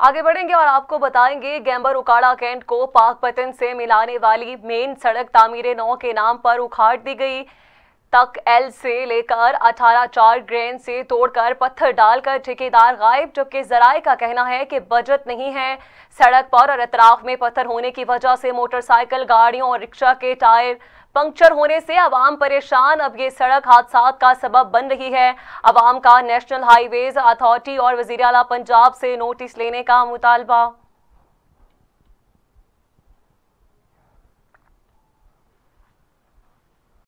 आगे बढ़ेंगे और आपको बताएंगे गैम्बर उकाड़ा कैंट को पाक पतन से मिलाने वाली मेन सड़क तामीर नौ के नाम पर उखाड़ दी गई तक एल से लेकर अठारह चार ग्रेन से तोड़कर पत्थर डालकर ठेकेदार गायब जबकि जराये का कहना है कि बजट नहीं है सड़क पर और अतराफ में पत्थर होने की वजह से मोटरसाइकिल गाड़ियों और रिक्शा के टायर पंक्चर होने से आवाम परेशान अब ये सड़क हादसा का सबब बन रही है आवाम का नेशनल हाईवेज अथॉरिटी और वजीर पंजाब से नोटिस लेने का मुतालबा